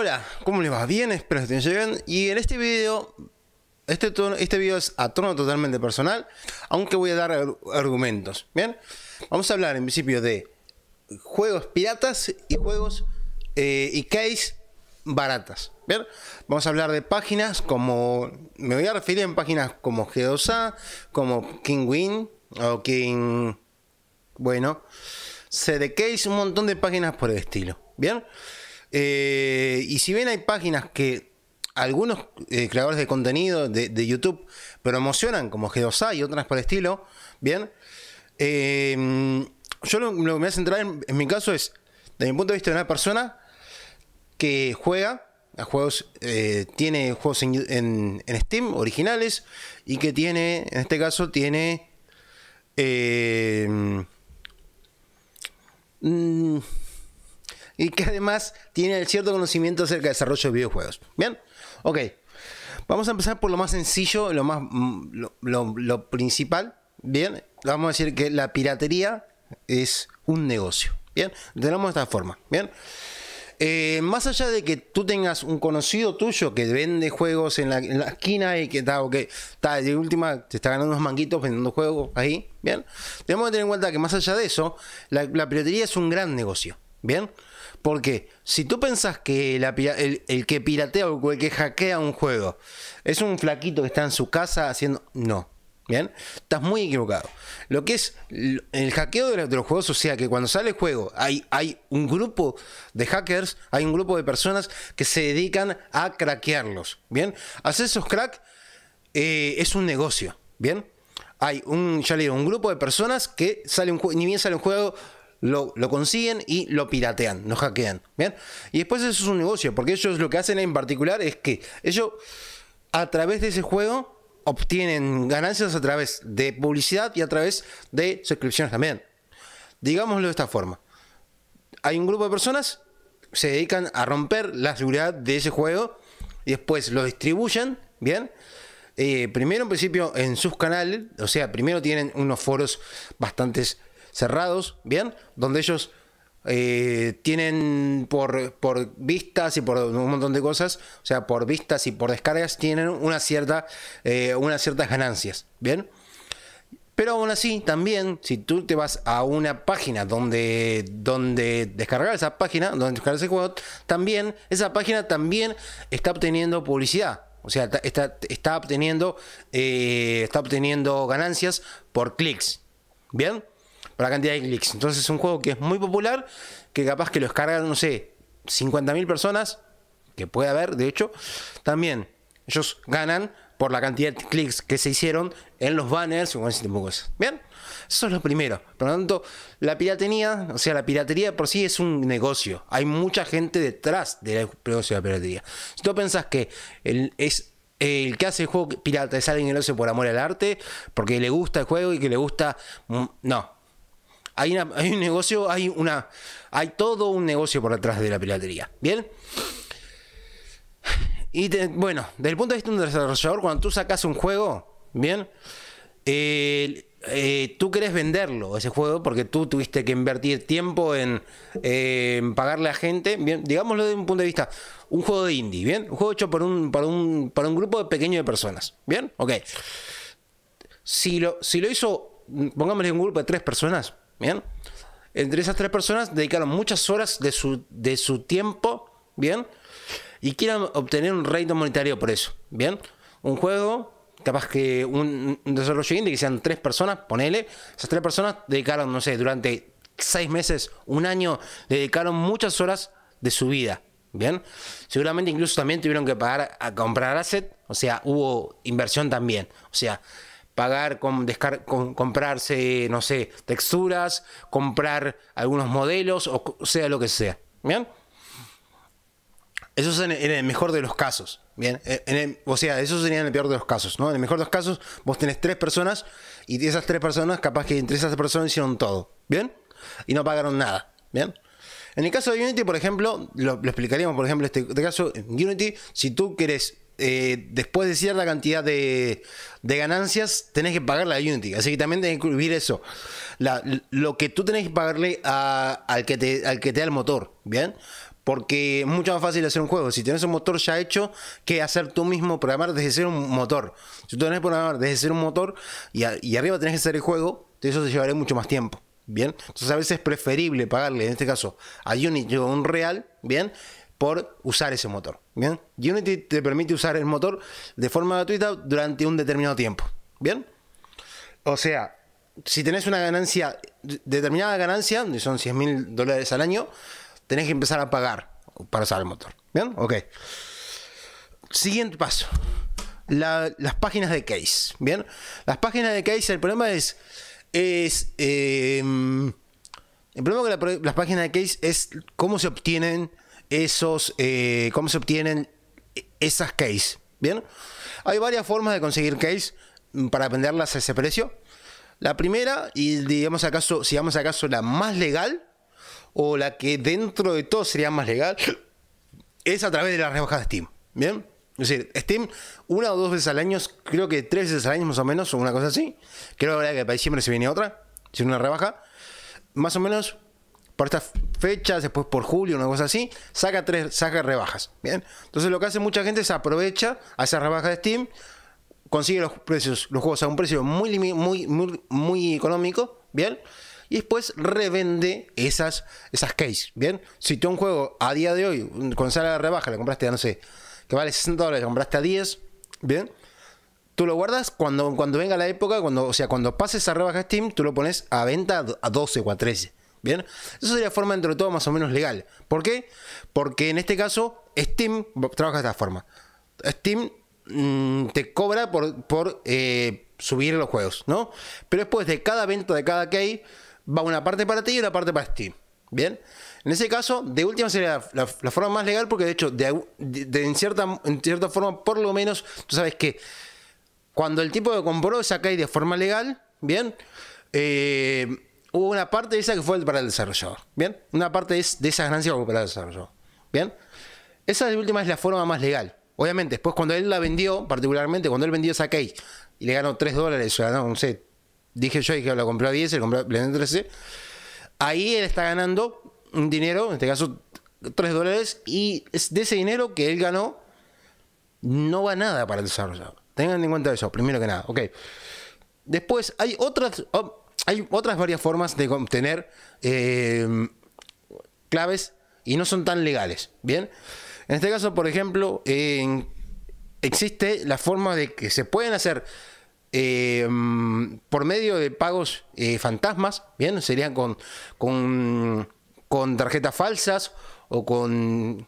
Hola, ¿cómo les va? Bien, espero que estén bien, Y en este video, este, este video es a tono totalmente personal, aunque voy a dar argumentos. Bien, vamos a hablar en principio de juegos piratas y juegos eh, y case baratas. Bien, vamos a hablar de páginas como, me voy a referir en páginas como G2A, como Kingwin o King, bueno, Case, un montón de páginas por el estilo. Bien. Eh, y si bien hay páginas que algunos eh, creadores de contenido de, YouTube promocionan, como G2A y otras por el estilo, bien, em, yo lo, que me voy a centrar en, mi caso es, desde mi punto de vista de una persona que juega a juegos, eh, tiene juegos en, Steam originales y que tiene, en este caso, tiene... Em, mm, y que además tiene cierto conocimiento acerca del desarrollo de videojuegos. Bien, ok. Vamos a empezar por lo más sencillo, lo más mm, lo, principal. Bien, vamos a decir que la piratería es un negocio. Bien, tenemos esta forma. Bien. Eh, más allá de que tú tengas un conocido tuyo que vende juegos en la, esquina y que está, que está de última, te está ganando unos manguitos vendiendo juegos ahí, ¿bien? Tenemos que tener en cuenta que más allá de eso, la, la piratería es un gran negocio, ¿bien? Porque si tú pensás que el, que piratea o el que hackea un juego es un flaquito que está en su casa haciendo... No. Bien, estás muy equivocado. Lo que es el hackeo de los, juegos, o sea que cuando sale el juego hay, un grupo de hackers, hay un grupo de personas que se dedican a craquearlos. Bien, hacer esos cracks eh, es un negocio. Bien, hay un, ya le un grupo de personas que sale un ni bien sale un juego, lo, consiguen y lo piratean, lo hackean. ¿bien? Y después eso es un negocio, porque ellos lo que hacen en particular es que ellos a través de ese juego obtienen ganancias a través de publicidad y a través de suscripciones también. Digámoslo de esta forma. Hay un grupo de personas se dedican a romper la seguridad de ese juego y después lo distribuyen, ¿bien? Eh, primero en principio en sus canales, o sea, primero tienen unos foros bastantes cerrados, ¿bien? Donde ellos eh, tienen por, por, vistas y por un montón de cosas, o sea, por vistas y por descargas, tienen una cierta, eh, unas ciertas ganancias, ¿bien? Pero aún así, también, si tú te vas a una página donde, donde descargar esa página, donde descargar ese juego, también, esa página también está obteniendo publicidad. O sea, está, está obteniendo, eh, está obteniendo ganancias por clics. ¿Bien? por la cantidad de clics. Entonces es un juego que es muy popular, que capaz que lo descargan, no sé, 50.000 personas, que puede haber, de hecho. También ellos ganan por la cantidad de clics que se hicieron en los banners o cosas. Bien, eso es lo primero. Por lo tanto, la piratería, o sea, la piratería por sí es un negocio. Hay mucha gente detrás del negocio de la piratería. Si tú pensás que es el que hace el juego pirata es alguien que lo por amor al arte, porque le gusta el juego y que le gusta... Mm, no, hay, un negocio, hay una. Hay todo un negocio por detrás de la piratería. ¿Bien? Y bueno, desde el punto de vista de un desarrollador, cuando tú sacas un juego, ¿bien? Eh, tú querés venderlo, ese juego, porque tú tuviste que invertir tiempo en, pagarle a gente, bien, digámoslo desde un punto de vista, un juego de indie, ¿bien? Un juego hecho por un, un, grupo de pequeño de personas, ¿bien? Ok. Si lo, si lo hizo, pongámosle un grupo de tres personas, ¿bien? Entre esas tres personas dedicaron muchas horas de su, de su tiempo, ¿bien? Y quieren obtener un rédito monetario por eso, ¿bien? Un juego, capaz que un, un desarrollo indie, que sean tres personas, ponele, esas tres personas dedicaron, no sé, durante seis meses, un año, dedicaron muchas horas de su vida, ¿bien? Seguramente incluso también tuvieron que pagar a comprar asset, o sea, hubo inversión también, o sea, pagar, con, descar comprarse, no sé, texturas, comprar algunos modelos, o sea lo que sea. ¿Bien? Eso es en, el mejor de los casos. Bien, o sea, eso sería en el peor de los casos, ¿no? En el mejor de los casos, vos tenés tres personas y de esas tres personas, capaz que entre esas tres personas hicieron todo, ¿bien? Y no pagaron nada, ¿bien? En el caso de Unity, por ejemplo, lo, explicaríamos, por ejemplo, este, este caso, en Unity, si tú querés eh, después de cierta cantidad de, ganancias, tenés que pagarle a Unity. Así que también tenés que incluir eso. lo que tú tenés que pagarle al, que te, da el motor, ¿bien? Porque es mucho más fácil hacer un juego si tienes un motor ya hecho que hacer tú mismo programar desde ser un motor. Si tú tenés que programar desde ser un motor y, arriba tenés que hacer el juego, eso te llevará mucho más tiempo. Bien, entonces a veces es preferible pagarle, en este caso, a Unity o un Real, bien, por usar ese motor. ¿Bien? Unity te permite usar el motor de forma gratuita durante un determinado tiempo. ¿Bien? O sea, si tenés una ganancia, determinada ganancia, son 100 mil dólares al año, tenés que empezar a pagar para usar el motor. ¿Bien? Ok. Siguiente paso. las páginas de case. ¿Bien? Las páginas de case, el problema es. es em, el problema con las páginas de case es cómo se obtienen esos, eh, cómo se obtienen esas case. Bien, hay varias formas de conseguir case para venderlas a ese precio. La primera, y digamos acaso, si vamos acaso la más legal, o la que dentro de todo sería más legal, es a través de las rebajas de Steam. Bien, es decir, Steam una o dos veces al año, creo que tres veces al año más o menos... o una cosa así. Creo que para siempre se viene otra, si una rebaja. Más o menos por estas fechas, después por julio, una cosa así, saca tres, saca rebajas. Bien. Entonces lo que hace mucha gente es aprovecha, esa rebaja de Steam, consigue los precios, los juegos a un precio muy, muy, muy, muy económico, bien, y después revende esas, esas case, bien. Si tú un juego a día de hoy, con sala rebaja, le compraste a no sé, que vale 60 dólares, le compraste a 10, bien. Tú lo guardas cuando, cuando venga la época, cuando, o sea, cuando pases esa rebaja de Steam, tú lo pones a venta a 12 o a 13. ¿Bien? eso sería la forma, entre todo, más o menos legal. ¿Por qué? Porque en este caso, Steam trabaja de esta forma. Steam mm, te cobra por, eh, subir los juegos, ¿no? Pero después de cada venta de cada key, va una parte para ti y una parte para Steam. ¿Bien? En ese caso, de última sería la, forma más legal, porque de hecho, de, en, cierta, en cierta forma, por lo menos, tú sabes que cuando el tipo que compró esa key de forma legal, ¿bien? Eh, hubo una parte de esa que fue para el desarrollador. ¿Bien? Una parte es de esa ganancia fue para el desarrollador. ¿Bien? Esa última es la forma más legal. Obviamente, después cuando él la vendió, particularmente cuando él vendió esa cake y le ganó 3 dólares, o sea, no, no sé, dije yo que lo compró a 10, le compró a 13, ahí él está ganando un dinero, en este caso 3 dólares, y de ese dinero que él ganó, no va nada para el desarrollador. Tengan en cuenta eso, primero que nada, ok. Después hay otras, hay otras varias formas de obtener em, claves y no son tan legales. Bien, en este caso, por ejemplo, existe la forma de que se pueden hacer em, por medio de pagos eh, fantasmas, bien, serían con, con, tarjetas falsas o con.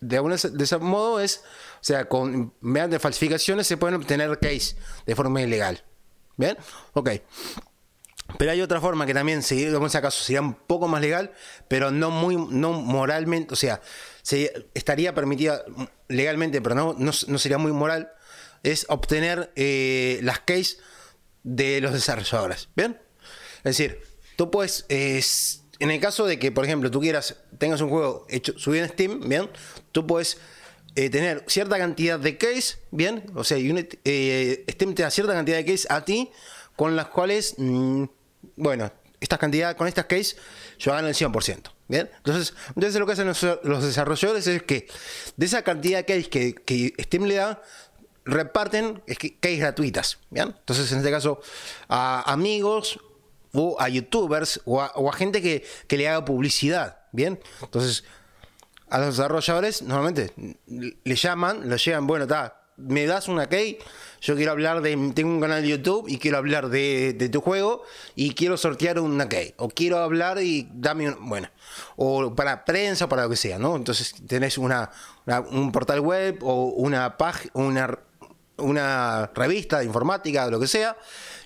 De, alguna, de ese modo es, o sea, con mediante falsificaciones se pueden obtener case de forma ilegal. ¿Bien? Ok. Pero hay otra forma que también, si en ese caso, sería un poco más legal, pero no muy, no moralmente, o sea, estaría permitida legalmente, pero no, no, sería muy moral, es obtener eh, las case de los desarrolladores. ¿Bien? Es decir, tú puedes, en el caso de que, por ejemplo, tú quieras, tengas un juego hecho, subido en Steam, ¿bien? Tú puedes eh, tener cierta cantidad de case, ¿bien? O sea, eh, Steam te da cierta cantidad de case a ti, con las cuales... Mm, bueno, estas cantidades, con estas case, yo gano el 100%. ¿bien? Entonces, entonces lo que hacen los, desarrolladores es que de esa cantidad de case que, Steam le da, reparten case gratuitas. ¿bien? Entonces, en este caso, a amigos o a youtubers o a, gente que, que, le haga publicidad. ¿bien? Entonces, a los desarrolladores normalmente le llaman, lo llevan, bueno, está, me das una key, yo quiero hablar de, tengo un canal de YouTube y quiero hablar de, de tu juego y quiero sortear una key, o quiero hablar y dame una, bueno, o para prensa, para lo que sea, ¿no? Entonces tenés una, un portal web o una página, una, una revista de informática, o lo que sea,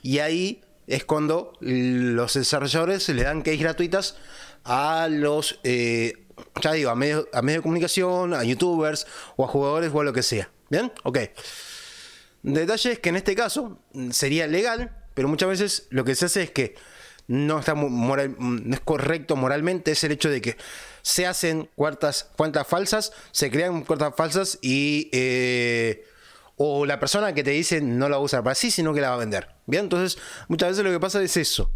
y ahí es cuando los desarrolladores le dan keys gratuitas a los, eh, ya digo, a medios, a medios de comunicación, a youtubers o a jugadores o a lo que sea. ¿Bien? Ok. Detalle es que en este caso sería legal, pero muchas veces lo que se hace es que no, está es correcto moralmente, es el hecho de que se hacen cuartas, cuentas falsas, se crean cuartas falsas y... Eh, o la persona que te dice no la va a usar para sí, sino que la va a vender. Bien, entonces muchas veces lo que pasa es eso.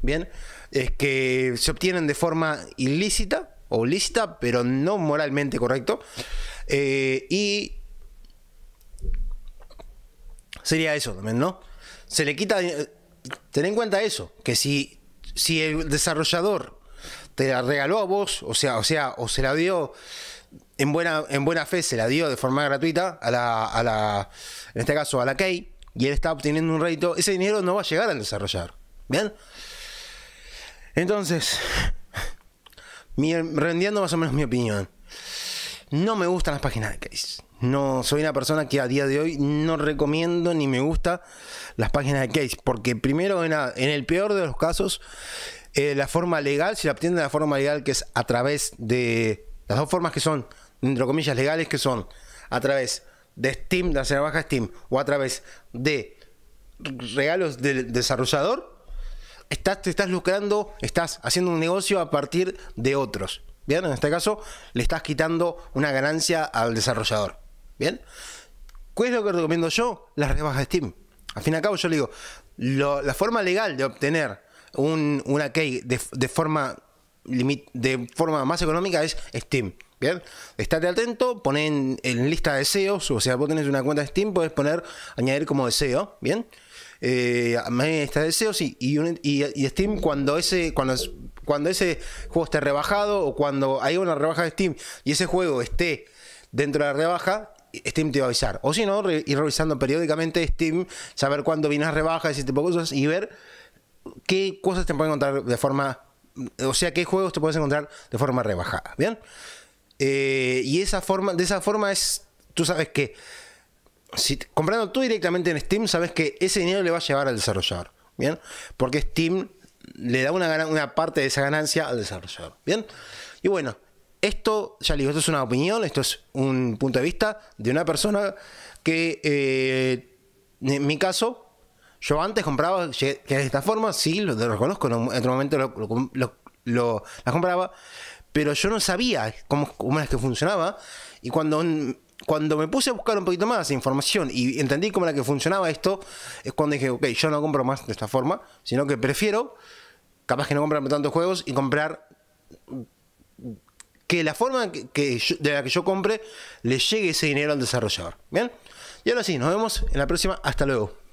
Bien, es que se obtienen de forma ilícita o lícita, pero no moralmente correcto. Eh, y Sería eso también, ¿no? Se le quita. Eh, ten en cuenta eso, que si, si el desarrollador te la regaló a vos, o sea, o sea, o se la dio en buena, en buena fe, se la dio de forma gratuita a la, en este caso a la Key, y él está obteniendo un rédito, ese dinero no va a llegar al desarrollador. ¿Bien? Entonces, mi, rendiendo más o menos mi opinión, no me gustan las páginas de case. No, soy una persona que a día de hoy no recomiendo ni me gusta las páginas de case, porque primero, en, el peor de los casos, eh, la forma legal, si la obtienen de la forma legal, que es a través de las dos formas que son, entre comillas, legales, que son a través de Steam, de la baja Steam, o a través de regalos del desarrollador, estás, te estás lucrando, estás haciendo un negocio a partir de otros. Bien, en este caso, le estás quitando una ganancia al desarrollador. ¿Bien? ¿Cuál es lo que recomiendo yo? Las rebajas de Steam. Al fin y al cabo, yo le digo, la forma legal de obtener un, una key de, forma, de forma más económica es Steam. Bien, estate atento, ponen en, lista de deseos, o sea, vos tenés una cuenta de Steam, podés poner, añadir como deseo, ¿bien? Eh, lista de deseos y, y, Steam cuando ese, cuando, cuando ese juego esté rebajado o cuando haya una rebaja de Steam y ese juego esté dentro de la rebaja, Steam te va a avisar. O si no, ir revisando periódicamente Steam, saber cuándo vinas rebaja rebajas, ese tipo de cosas, y ver qué cosas te pueden encontrar de forma. O sea, qué juegos te puedes encontrar de forma rebajada. ¿Bien? Eh, y esa forma, de esa forma es. Tú sabes que. comprando tú directamente en Steam, sabes que ese dinero le va a llevar al desarrollador. ¿Bien? Porque Steam le da una, una parte de esa ganancia al desarrollador. ¿Bien? Y bueno, esto, ya le digo, esto es una opinión, esto es un punto de vista de una persona que, eh, en mi caso, yo antes compraba que de esta forma, sí, lo, reconozco, en otro momento lo, las compraba, pero yo no sabía cómo, cómo era que funcionaba. Y cuando, cuando me puse a buscar un poquito más de información y entendí cómo era que funcionaba esto, es cuando dije, ok, yo no compro más de esta forma, sino que prefiero, capaz que no comprarme tantos juegos y comprar que la forma que, de la que yo compre le llegue ese dinero al desarrollador. ¿Bien? Y ahora sí, nos vemos en la próxima. Hasta luego.